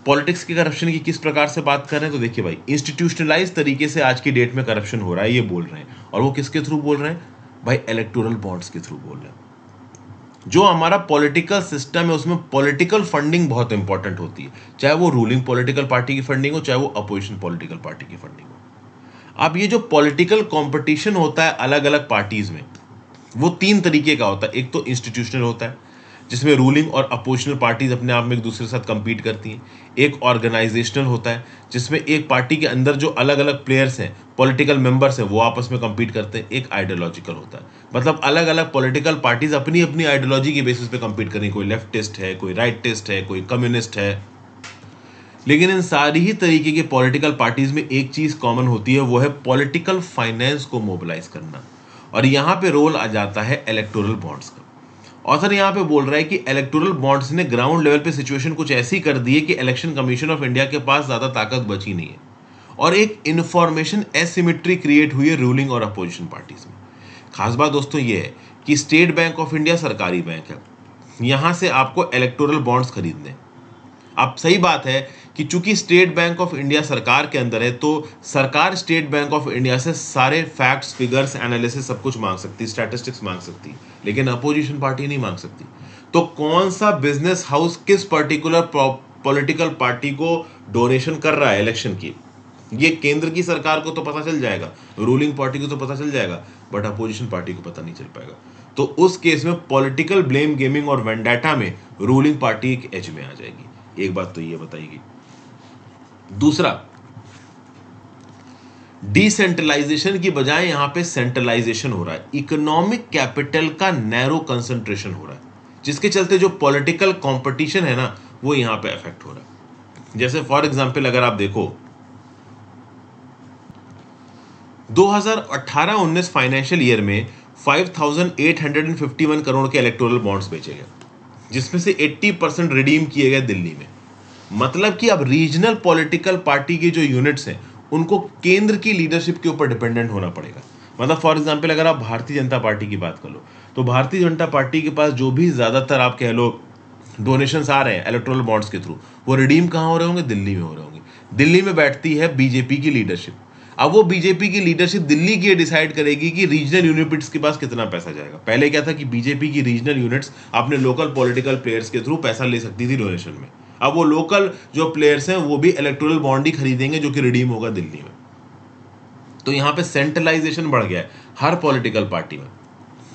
पॉलिटिक्स के करप्शन की किस प्रकार से बात कर रहे हैं तो देखिए भाई इंस्टीट्यूशनलाइज तरीके से आज की डेट में करप्शन हो रहा है ये बोल रहे हैं और वो किसके थ्रू बोल रहे हैं भाई इलेक्टोरल बॉन्ड्स के थ्रू बोल रहे हैं जो हमारा पॉलिटिकल सिस्टम है उसमें पॉलिटिकल फंडिंग बहुत इंपॉर्टेंट होती है चाहे वो रूलिंग पॉलिटिकल पार्टी की फंडिंग हो चाहे वो अपोजिशन पॉलिटिकल पार्टी की फंडिंग हो अब ये जो पॉलिटिकल कंपटीशन होता है अलग अलग पार्टीज में वो तीन तरीके का होता है एक तो इंस्टीट्यूशनल होता है जिसमें रूलिंग और अपोजिशनल पार्टीज अपने आप में एक दूसरे के साथ कम्पीट करती हैं एक ऑर्गेनाइजेशनल होता है जिसमें एक पार्टी के अंदर जो अलग अलग प्लेयर्स हैं पॉलिटिकल मेंबर्स हैं वो आपस में कम्पीट करते हैं एक आइडियोलॉजिकल होता है मतलब अलग अलग पॉलिटिकल पार्टीज अपनी अपनी आइडियोलॉजी के बेसिस पे कम्पीट करें कोई लेफ्टिस्ट है कोई राइटिस्ट है कोई कम्युनिस्ट है लेकिन इन सारी ही तरीके की पॉलिटिकल पार्टीज में एक चीज कॉमन होती है वो है पॉलिटिकल फाइनेंस को मोबिलाइज करना और यहाँ पे रोल आ जाता है इलेक्टोरल बॉन्ड्स का ऑथर यहाँ पे बोल रहा है कि इलेक्टोरल बॉन्ड्स ने ग्राउंड लेवल पे सिचुएशन कुछ ऐसी कर दी है कि इलेक्शन कमीशन ऑफ इंडिया के पास ज़्यादा ताकत बची नहीं है और एक इन्फॉर्मेशन एसिमिट्री क्रिएट हुई है रूलिंग और अपोजिशन पार्टीज में खास बात दोस्तों ये है कि स्टेट बैंक ऑफ इंडिया सरकारी बैंक है यहाँ से आपको इलेक्टोरल बॉन्ड्स खरीदने अब सही बात है कि चूंकि स्टेट बैंक ऑफ इंडिया सरकार के अंदर है तो सरकार स्टेट बैंक ऑफ इंडिया से सारे फैक्ट्स फिगर्स एनालिसिस सब कुछ मांग सकती स्टैटिस्टिक्स मांग सकती लेकिन अपोजिशन पार्टी नहीं मांग सकती तो कौन सा बिजनेस हाउस किस पर्टिकुलर पॉलिटिकल पार्टी को डोनेशन कर रहा है इलेक्शन की ये केंद्र की सरकार को तो पता चल जाएगा रूलिंग पार्टी को तो पता चल जाएगा बट अपोजिशन पार्टी को पता नहीं चल पाएगा तो उस केस में पॉलिटिकल ब्लेम गेमिंग और वेंडाटा में रूलिंग पार्टी एक एज में आ जाएगी एक बात तो ये बताएगी दूसरा डिसेंट्रलाइजेशन की बजाय यहां पे सेंट्रलाइजेशन हो रहा है इकोनॉमिक कैपिटल का नैरो कंसंट्रेशन हो रहा है जिसके चलते जो पॉलिटिकल कंपटीशन है ना वो यहां पे अफेक्ट हो रहा है जैसे फॉर एग्जांपल अगर आप देखो 2018-19 फाइनेंशियल ईयर में 5,851 करोड़ के इलेक्टोरल बॉन्ड्स बेचे गए जिसमें से 80 परसेंट रिडीम किए गए दिल्ली में मतलब कि अब रीजनल पॉलिटिकल पार्टी की जो यूनिट्स हैं उनको केंद्र की लीडरशिप के ऊपर डिपेंडेंट होना पड़ेगा मतलब फॉर एग्जाम्पल अगर आप भारतीय जनता पार्टी की बात कर लो तो भारतीय जनता पार्टी के पास जो भी ज़्यादातर आप कह लो डोनेशंस आ रहे हैं इलेक्ट्रोल बॉन्ड्स के थ्रू वो रिडीम कहाँ हो रहे होंगे दिल्ली में हो रहे होंगे दिल्ली में बैठती है बीजेपी की लीडरशिप अब वो बीजेपी की लीडरशिप दिल्ली की डिसाइड करेगी कि रीजनल यूनिट्स के पास कितना पैसा जाएगा पहले क्या था कि बीजेपी की रीजनल यूनिट्स अपने लोकल पॉलिटिकल प्लेयर्स के थ्रू पैसा ले सकती थी डोनेशन में अब वो लोकल जो प्लेयर्स हैं वो भी इलेक्ट्रोल बॉन्ड ही खरीदेंगे जो कि रिडीम होगा दिल्ली में तो यहाँ पे सेंट्रलाइजेशन बढ़ गया है हर पॉलिटिकल पार्टी में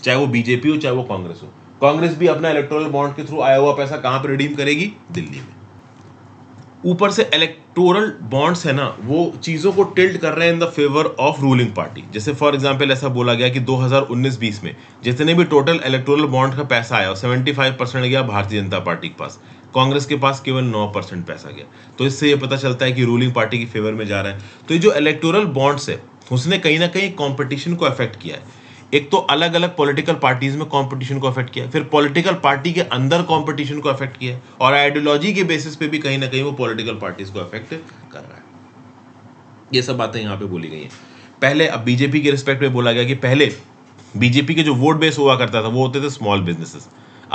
चाहे वो बीजेपी हो चाहे वो कांग्रेस हो कांग्रेस भी अपना इलेक्ट्रोल बॉन्ड के थ्रू आया हुआ पैसा कहाँ पर रिडीम करेगी दिल्ली में ऊपर से इलेक्टोरल बॉन्ड्स है ना वो चीज़ों को टिल्ट कर रहे हैं in the favour of ruling party जैसे फॉर एग्जांपल ऐसा बोला गया कि 2019-20 में जितने भी टोटल इलेक्टोरल बॉन्ड का पैसा आया 75 परसेंट गया भारतीय जनता पार्टी के पास कांग्रेस के पास केवल नौ परसेंट पैसा गया तो इससे ये पता चलता है कि रूलिंग पार्टी की फेवर में जा रहा है तो ये जो इलेक्टोरल बॉन्ड्स है उसने कहीं ना कहीं कॉम्पिटिशन को अफेक्ट किया है एक तो अलग अलग पॉलिटिकल पार्टीज में कंपटीशन को अफेक्ट किया फिर पॉलिटिकल पार्टी के अंदर कंपटीशन को अफेक्ट किया और आइडियोलॉजी के बेसिस पे भी कहीं ना कहीं वो पॉलिटिकल पार्टीज को अफेक्ट कर रहा है ये सब बातें यहाँ पे बोली गई हैं पहले अब बीजेपी के रिस्पेक्ट में बोला गया कि पहले बीजेपी के जो वोट बेस हुआ करता था वो होते थे स्मॉल बिजनेसेस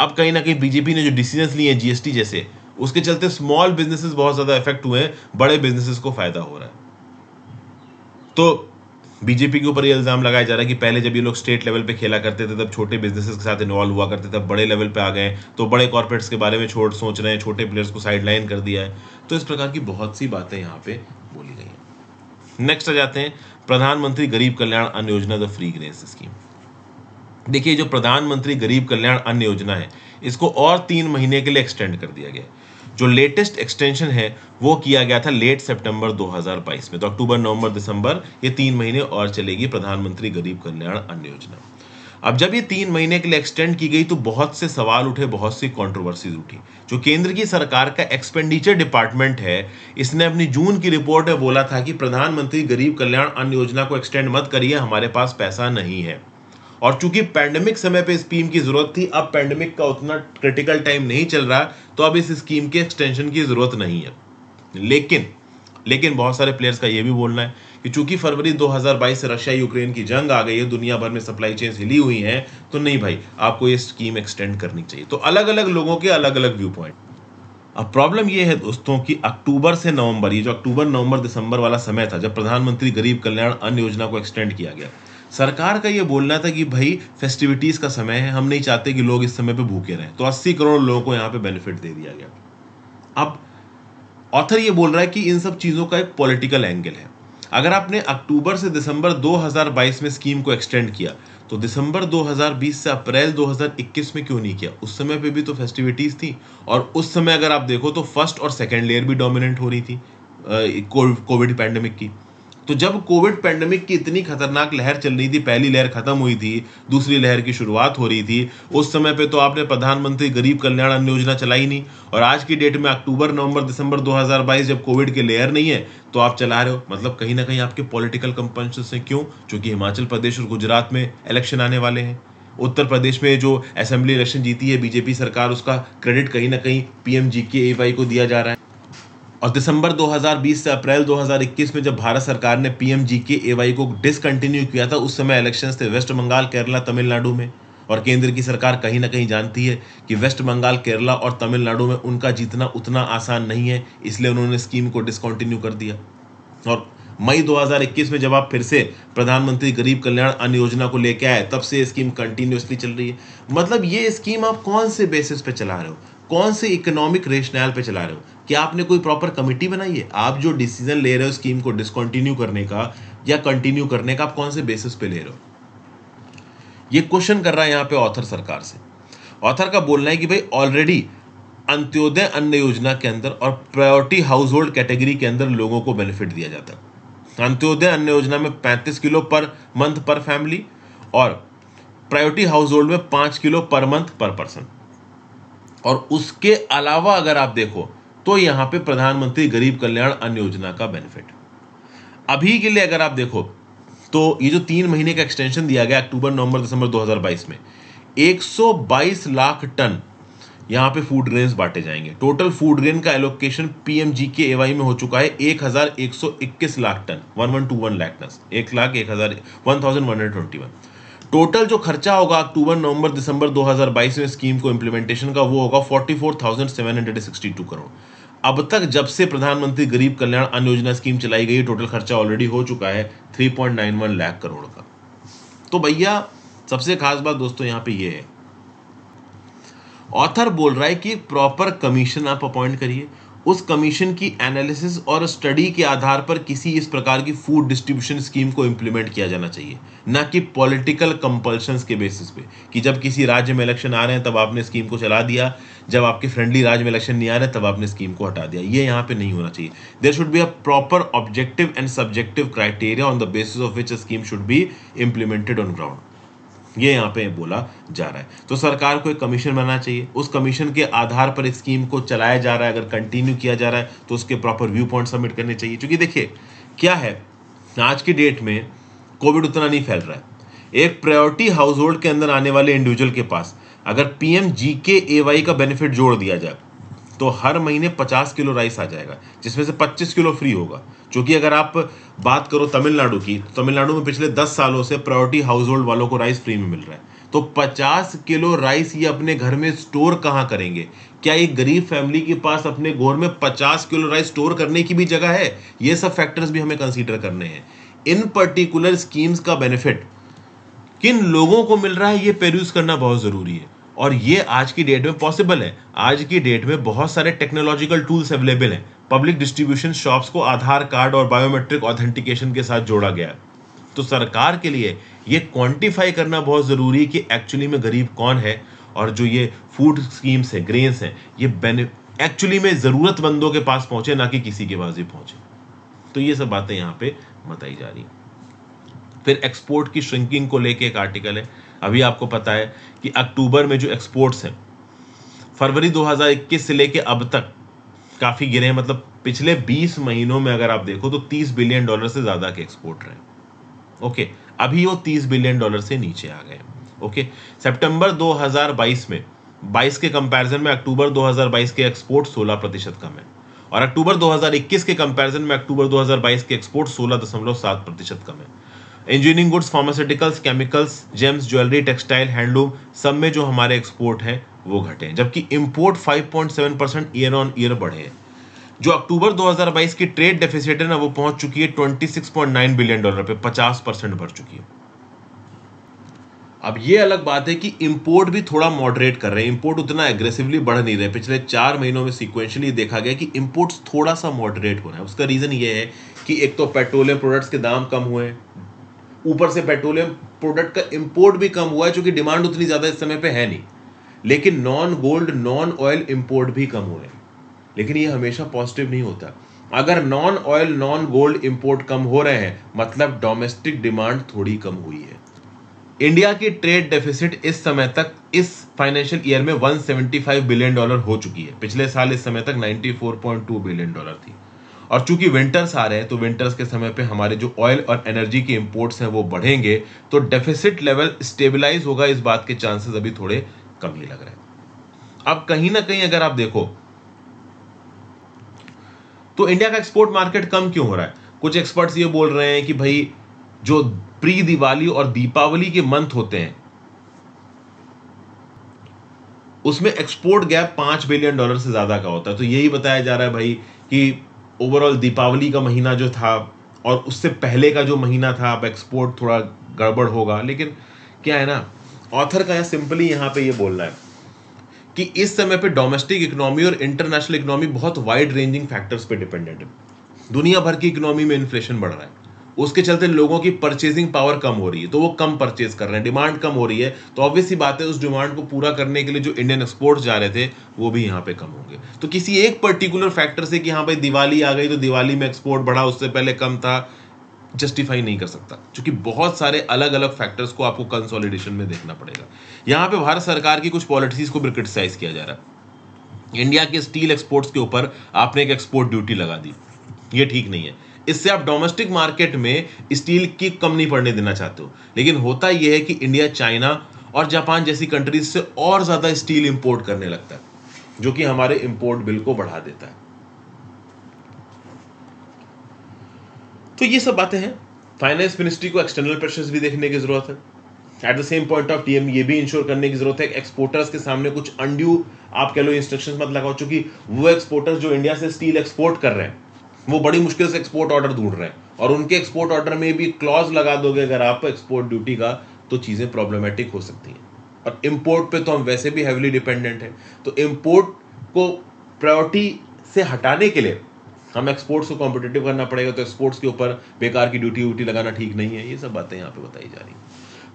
अब कहीं ना कहीं बीजेपी ने जो डिसीजन लिए हैं जीएसटी जैसे उसके चलते स्मॉल बिजनेसेस बहुत ज्यादा इफेक्ट हुए हैं बड़े बिजनेसेस को फायदा हो रहा है तो बीजेपी के ऊपर ये इल्ज़ाम लगाया जा रहा है कि पहले जब ये लोग स्टेट लेवल पे खेला करते थे तब छोटे बिजनेसेस के साथ इन्वॉल्व हुआ करते थे बड़े लेवल पे आ गए तो बड़े कॉर्पोरेट्स के बारे में छोड़ सोच रहे हैं छोटे प्लेयर्स को साइडलाइन कर दिया है तो इस प्रकार की बहुत सी बातें यहाँ पे बोली गई हैं नेक्स्ट आ जाते हैं प्रधानमंत्री गरीब कल्याण अन्न योजना द फ्री ग्रेस स्कीम देखिए जो प्रधानमंत्री गरीब कल्याण अन्न योजना है इसको और तीन महीने के लिए एक्सटेंड कर दिया गया जो लेटेस्ट एक्सटेंशन है वो किया गया था लेट सितंबर 2022 में तो अक्टूबर नवंबर दिसंबर ये तीन महीने और चलेगी प्रधानमंत्री गरीब कल्याण अन्न योजना अब जब ये तीन महीने के लिए एक्सटेंड की गई तो बहुत से सवाल उठे बहुत सी कॉन्ट्रोवर्सीज उठी जो केंद्र की सरकार का एक्सपेंडिचर डिपार्टमेंट है इसने अपनी जून की रिपोर्ट में बोला था कि प्रधानमंत्री गरीब कल्याण अन्न योजना को एक्सटेंड मत करिए हमारे पास पैसा नहीं है और चूंकि पैंडेमिक समय पे स्कीम की जरूरत थी अब पैंडेमिक का उतना क्रिटिकल टाइम नहीं चल रहा तो अब इस स्कीम के एक्सटेंशन की जरूरत नहीं है लेकिन लेकिन बहुत सारे प्लेयर्स का यह भी बोलना है कि चूंकि फरवरी 2022 से रशिया यूक्रेन की जंग आ गई है दुनिया भर में सप्लाई चेन हिली हुई हैं तो नहीं भाई आपको ये स्कीम एक्सटेंड करनी चाहिए तो अलग अलग लोगों के अलग अलग व्यू पॉइंट अब प्रॉब्लम ये है दोस्तों कि अक्टूबर से नवंबर ये जो अक्टूबर नवंबर दिसंबर वाला समय था जब प्रधानमंत्री गरीब कल्याण अन्न योजना को एक्सटेंड किया गया सरकार का ये बोलना था कि भाई फेस्टिविटीज का समय है हम नहीं चाहते कि लोग इस समय पे भूखे रहें तो 80 करोड़ लोगों को यहाँ पे बेनिफिट दे दिया गया अब ऑथर ये बोल रहा है कि इन सब चीज़ों का एक पॉलिटिकल एंगल है अगर आपने अक्टूबर से दिसंबर 2022 में स्कीम को एक्सटेंड किया तो दिसंबर 2020 से अप्रैल 2021 में क्यों नहीं किया उस समय पे भी तो फेस्टिविटीज थी और उस समय अगर आप देखो तो फर्स्ट और सेकेंड लेयर भी डोमिनेंट हो रही थी कोविड पैंडेमिक की तो जब कोविड पैंडमिक की इतनी खतरनाक लहर चल रही थी पहली लहर खत्म हुई थी दूसरी लहर की शुरुआत हो रही थी उस समय पे तो आपने प्रधानमंत्री गरीब कल्याण अन्न योजना चलाई नहीं और आज की डेट में अक्टूबर नवंबर दिसंबर 2022 जब कोविड के लेयर नहीं है तो आप चला रहे हो मतलब कहीं ना कहीं आपके पॉलिटिकल कंपन से क्यों चूंकि हिमाचल प्रदेश और गुजरात में इलेक्शन आने वाले हैं उत्तर प्रदेश में जो असेंबली इलेक्शन जीती है बीजेपी सरकार उसका क्रेडिट कहीं ना कहीं पीएम जी के ए को दिया जा रहा है और दिसंबर 2020 से अप्रैल 2021 में जब भारत सरकार ने पीएम जी के को डिसकंटिन्यू किया था उस समय इलेक्शन थे वेस्ट बंगाल केरला तमिलनाडु में और केंद्र की सरकार कहीं ना कहीं जानती है कि वेस्ट बंगाल केरला और तमिलनाडु में उनका जीतना उतना आसान नहीं है इसलिए उन्होंने स्कीम को डिसकंटिन्यू कर दिया और मई 2021 में जब आप फिर से प्रधानमंत्री गरीब कल्याण अन्न योजना को लेके आए तब से स्कीम कंटिन्यूसली चल रही है मतलब ये स्कीम आप कौन से बेसिस पे चला रहे हो कौन से इकोनॉमिक रेशनैल पे चला रहे हो क्या आपने कोई प्रॉपर कमेटी बनाई है आप जो डिसीजन ले रहे हो स्कीम को डिसकंटिन्यू करने का या कंटिन्यू करने का आप कौन से बेसिस पे ले रहे हो ये क्वेश्चन कर रहा है यहाँ पे ऑथर सरकार से ऑथर का बोलना है कि भाई ऑलरेडी अंत्योदय अन्न योजना के अंदर और प्रायोरिटी हाउस होल्ड कैटेगरी के अंदर लोगों को बेनिफिट दिया जाता है अंत्योदय अन्न योजना में 35 किलो पर मंथ पर फैमिली और प्रायोरिटी हाउस होल्ड में 5 किलो पर मंथ पर पर्सन और उसके अलावा अगर आप देखो तो यहां पे प्रधानमंत्री गरीब कल्याण अन्न योजना का बेनिफिट अभी के लिए अगर आप देखो तो ये जो तीन महीने का एक्सटेंशन दिया गया अक्टूबर नवंबर दिसंबर 2022 में 122 लाख टन यहां पे फूड ग्रेन बांटे जाएंगे टोटल फूड ग्रेन का एलोकेशन पीएमजी के एवाई में हो चुका है एक lakh tonne one lakh tonne एक लाख एक हजार one thousand one hundred twenty one total जो खर्चा होगा अक्टूबर नवंबर दिसंबर 2022 में स्कीम को इम्प्लीमेंटेशन का वो होगा 44,762 करोड़ अब तक जब से प्रधानमंत्री गरीब कल्याण अन्न योजना स्कीम चलाई गई टोटल खर्चा ऑलरेडी हो चुका है 3.91 लाख करोड़ का तो भैया सबसे खास बात दोस्तों यहां पे ये है ऑथर बोल रहा है कि प्रॉपर कमीशन आप अपॉइंट करिए उस कमीशन की एनालिसिस और स्टडी के आधार पर किसी इस प्रकार की फूड डिस्ट्रीब्यूशन स्कीम को इम्प्लीमेंट किया जाना चाहिए ना कि पॉलिटिकल कंपल्शंस के बेसिस पे कि जब किसी राज्य में इलेक्शन आ रहे हैं तब आपने स्कीम को चला दिया जब आपके फ्रेंडली राज्य में इलेक्शन नहीं आ रहे तब आपने स्कीम को हटा दिया ये यहाँ पे नहीं होना चाहिए there should be a proper objective and subjective criteria on the basis of which scheme should be implemented on ground ये यहाँ पे बोला जा रहा है तो सरकार को एक कमीशन बनाना चाहिए उस कमीशन के आधार पर स्कीम को चलाया जा रहा है अगर कंटिन्यू किया जा रहा है तो उसके प्रॉपर व्यू पॉइंट सबमिट करने चाहिए क्योंकि देखिए क्या है आज की डेट में कोविड उतना नहीं फैल रहा है एक प्रायोरिटी हाउस होल्ड के अंदर आने वाले इंडिविजुअल के पास अगर पी जी के ए वाई का बेनिफिट जोड़ दिया जाए तो हर महीने 50 किलो राइस आ जाएगा जिसमें से 25 किलो फ्री होगा क्योंकि अगर आप बात करो तमिलनाडु की तो तमिलनाडु में पिछले 10 सालों से प्रायोरिटी हाउस होल्ड वालों को राइस फ्री में मिल रहा है तो 50 किलो राइस ये अपने घर में स्टोर कहाँ करेंगे क्या एक गरीब फैमिली के पास अपने घोर में 50 किलो राइस स्टोर करने की भी जगह है ये सब फैक्टर्स भी हमें कंसिडर करने हैं इन पर्टिकुलर स्कीम्स का बेनिफिट किन लोगों को मिल रहा है ये पेरूज करना बहुत ज़रूरी है और ये आज की डेट में पॉसिबल है आज की डेट में बहुत सारे टेक्नोलॉजिकल टूल्स अवेलेबल हैं पब्लिक डिस्ट्रीब्यूशन शॉप्स को आधार कार्ड और बायोमेट्रिक ऑथेंटिकेशन के साथ जोड़ा गया तो सरकार के लिए ये क्वांटिफाई करना बहुत ज़रूरी है कि एक्चुअली में गरीब कौन है और जो ये फूड स्कीम्स हैं ग्रेन्स हैं ये एक्चुअली में ज़रूरतमंदों के पास पहुंचे ना कि किसी के पास ही पहुंचे तो ये सब बातें यहाँ पे बताई जा रही हैं फिर एक्सपोर्ट की श्रिंकिंग को लेके एक आर्टिकल है अभी आपको पता है कि अक्टूबर में जो एक्सपोर्ट्स हैं फरवरी 2021 से लेके अब तक काफ़ी गिरे हैं मतलब पिछले 20 महीनों में अगर आप देखो तो 30 बिलियन डॉलर से ज़्यादा के एक्सपोर्ट रहे ओके अभी वो 30 बिलियन डॉलर से नीचे आ गए ओके सेप्टेम्बर दो में बाईस के कंपेरिजन में अक्टूबर दो के एक्सपोर्ट सोलह कम है और अक्टूबर 2021 के कंपैरिजन में अक्टूबर 2022 के एक्सपोर्ट 16.7 प्रतिशत कम है engineering goods pharmaceuticals chemicals gems jewellery textile handloom सब में जो हमारे एक्सपोर्ट हैं वो घटे हैं जबकि import 5.7 percent year on year बढ़े हैं जो अक्टूबर 2022 की ट्रेड डेफिसिट है ना वो पहुंच चुकी है 26.9 बिलियन डॉलर पे 50 परसेंट बढ़ चुकी है अब ये अलग बात है कि इम्पोर्ट भी थोड़ा मॉडरेट कर रहे हैं इम्पोर्ट उतना एग्रेसिवली बढ़ नहीं रहे पिछले चार महीनों में सिक्वेंशली देखा गया कि इम्पोर्ट थोड़ा सा मॉडरेट हो रहा है उसका रीज़न ये है कि एक तो पेट्रोलियम प्रोडक्ट्स के दाम कम हुए ऊपर से पेट्रोलियम प्रोडक्ट का इम्पोर्ट भी कम हुआ है चूंकि डिमांड उतनी ज़्यादा इस समय पे है नहीं लेकिन non gold non oil import भी कम हुए लेकिन ये हमेशा पॉजिटिव नहीं होता अगर non oil non gold import कम हो रहे हैं मतलब डोमेस्टिक डिमांड थोड़ी कम हुई है इंडिया की ट्रेड डेफिसिट इस समय तक इस फाइनेंशियल ईयर में 175 बिलियन डॉलर हो चुकी है पिछले साल इस समय तक 94.2 बिलियन डॉलर थी और चूंकि विंटर्स आ रहे हैं तो विंटर्स के समय पे हमारे जो ऑयल और एनर्जी के इम्पोर्ट्स हैं वो बढ़ेंगे तो डेफिसिट लेवल स्टेबलाइज होगा इस बात के चांसेस अभी थोड़े कम ही लग रहे हैं अब कहीं ना कहीं अगर आप देखो तो इंडिया का एक्सपोर्ट मार्केट कम क्यों हो रहा है कुछ एक्सपर्ट्स ये बोल रहे हैं कि भाई जो प्री दिवाली और दीपावली के मंथ होते हैं उसमें एक्सपोर्ट गैप पांच बिलियन डॉलर से ज्यादा का होता है तो यही बताया जा रहा है भाई कि ओवरऑल दीपावली का महीना जो था और उससे पहले का जो महीना था अब एक्सपोर्ट थोड़ा गड़बड़ होगा लेकिन क्या है ना ऑथर का सिंपली यहाँ पे ये यह बोलना है कि इस समय पे डोमेस्टिक इकोनॉमी और इंटरनेशनल इकोनॉमी बहुत वाइड रेंजिंग फैक्टर्स पे डिपेंडेंट है दुनिया भर की इकोनॉमी में इन्फ्लेशन बढ़ रहा है उसके चलते लोगों की परचेजिंग पावर कम हो रही है तो वो कम परचेज कर रहे हैं डिमांड कम हो रही है तो ऑब्वियस ही बात है उस डिमांड को पूरा करने के लिए जो इंडियन एक्सपोर्ट्स जा रहे थे वो भी यहाँ पे कम होंगे तो किसी एक पर्टिकुलर फैक्टर से कि यहाँ पर दिवाली आ गई तो दिवाली में एक्सपोर्ट बढ़ा उससे पहले कम था जस्टिफाई नहीं कर सकता क्योंकि बहुत सारे अलग अलग फैक्टर्स को आपको कंसोलिडेशन में देखना पड़ेगा यहाँ पे भारत सरकार की कुछ पॉलिसीज को भी क्रिटिसाइज किया जा रहा है इंडिया के स्टील एक्सपोर्ट्स के ऊपर आपने एक एक्सपोर्ट ड्यूटी लगा दी ये ठीक नहीं है इससे आप डोमेस्टिक मार्केट में स्टील की कम नहीं पड़ने देना चाहते हो लेकिन होता यह है कि इंडिया चाइना और जापान जैसी कंट्रीज से और ज़्यादा स्टील इंपोर्ट करने लगता है जो कि हमारे इंपोर्ट बिल को बढ़ा देता है तो ये सब बातें हैं फाइनेंस मिनिस्ट्री को एक्सटर्नल प्रेशर्स भी देखने की जरूरत है at the same point of time ये भी इंश्योर करने की जरूरत है एक्सपोर्टर्स के सामने कुछ अनड्यू आप कह लो इंस्ट्रक्शन मत लगाओ चूंकि वो एक्सपोर्टर्स जो इंडिया से स्टील एक्सपोर्ट कर रहे हैं वो बड़ी मुश्किल से एक्सपोर्ट ऑर्डर ढूंढ रहे हैं और उनके एक्सपोर्ट ऑर्डर में भी क्लॉज लगा दोगे अगर आप एक्सपोर्ट ड्यूटी का तो चीज़ें प्रॉब्लमेटिक हो सकती हैं और इम्पोर्ट पे तो हम वैसे भी हैवीली डिपेंडेंट हैं तो इम्पोर्ट को प्रायोरिटी से हटाने के लिए हम एक्सपोर्ट्स को कॉम्पिटेटिव करना पड़ेगा तो एक्सपोर्ट्स के ऊपर बेकार की ड्यूटी व्यूटी लगाना ठीक नहीं है ये सब बातें यहाँ पे बताई जा रही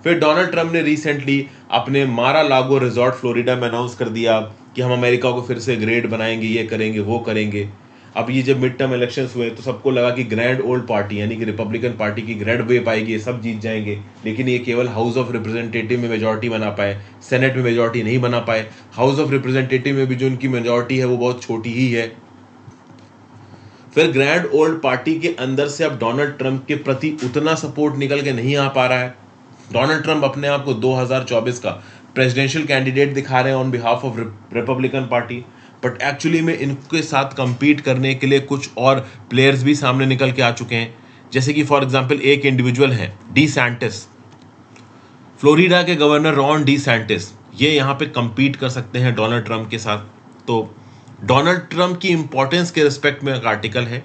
फिर डोनाल्ड ट्रंप ने रिसेंटली अपने मारा लागो रिजॉर्ट फ्लोरिडा में अनाउंस कर दिया कि हम अमेरिका को फिर से ग्रेड बनाएंगे ये करेंगे वो करेंगे अब ये जब मिड टर्म इलेक्शन हुए तो सबको लगा कि ग्रैंड ओल्ड पार्टी यानी कि रिपब्लिकन पार्टी की ग्रैंड वेप आएगी सब जीत जाएंगे लेकिन ये केवल हाउस ऑफ रिप्रेजेंटेटिव में मेजोरिटी बना पाए सेनेट में मेजोरिटी नहीं बना पाए हाउस ऑफ रिप्रेजेंटेटिव में भी जो उनकी मेजोरिटी है वो बहुत छोटी ही है फिर ग्रैंड ओल्ड पार्टी के अंदर से अब डोनाल्ड ट्रंप के प्रति उतना सपोर्ट निकल के नहीं आ पा रहा है डोनाल्ड ट्रंप अपने आप को 2024 का प्रेसिडेंशियल कैंडिडेट दिखा रहे हैं on behalf of Republican party but actually में इनके साथ कम्पीट करने के लिए कुछ और प्लेयर्स भी सामने निकल के आ चुके हैं जैसे कि फॉर एग्जाम्पल एक इंडिविजुअल है डी सैंटिस फ्लोरिडा के गवर्नर रॉन डी सैंटिस ये यहाँ पे कम्पीट कर सकते हैं डोनाल्ड ट्रंप के साथ तो डोनाल्ड ट्रंप की इंपॉर्टेंस के रिस्पेक्ट में एक आर्टिकल है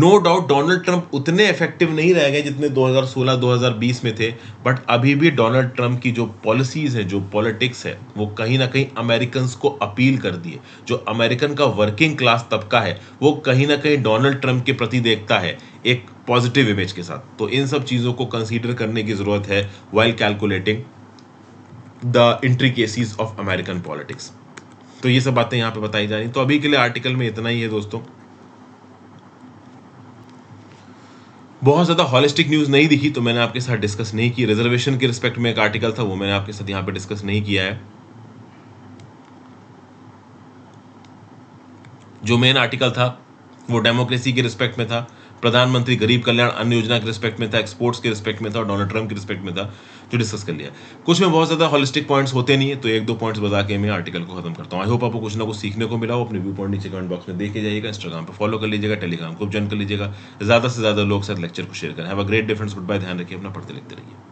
नो डाउट डोनाल्ड ट्रंप उतने इफेक्टिव नहीं रह गए जितने 2016-2020 में थे बट अभी भी डोनाल्ड ट्रंप की जो पॉलिसीज है जो पॉलिटिक्स है वो कहीं ना कहीं अमेरिकन को अपील कर दिए जो अमेरिकन का वर्किंग क्लास तबका है वो कहीं ना कहीं डोनाल्ड ट्रंप के प्रति देखता है एक पॉजिटिव इमेज के साथ तो इन सब चीज़ों को कंसिडर करने की ज़रूरत है while calculating the intricacies of American politics तो ये सब बातें यहाँ पे बताई जा रही तो अभी के लिए आर्टिकल में इतना ही है दोस्तों बहुत ज़्यादा हॉलिस्टिक न्यूज़ नहीं दिखी तो मैंने आपके साथ डिस्कस नहीं की रिजर्वेशन के रिस्पेक्ट में एक आर्टिकल था वो मैंने आपके साथ यहाँ पे डिस्कस नहीं किया है जो मेन आर्टिकल था वो डेमोक्रेसी के रिस्पेक्ट में था प्रधानमंत्री गरीब कल्याण अन्य योजना के रिस्पेक्ट में था एक्सपोर्ट्स के रिस्पेक्ट में था डोनाल्ड ट्रंप के रिस्पेक्ट में था जो डिस्कस कर लिया कुछ में बहुत ज्यादा हॉलिस्टिक पॉइंट्स होते नहीं है तो एक दो पॉइंट्स बता के मैं आर्टिकल को खत्म करता हूँ आई होप आपको कुछ ना कुछ सीखने को मिला हो अपने व्यू पॉइंट नीचे कमेंट बॉक्स में देखे जाइएगा इंस्टाग्राम पर फॉलो कर लीजिएगा टेलीग्राम को ज्वाइन कर लीजिएगा ज्यादा से ज्यादा लोग साथ लेक्चर को शेयर करें have a great difference goodbye ध्यान रखिए अपना पढ़ते लिखते रहिए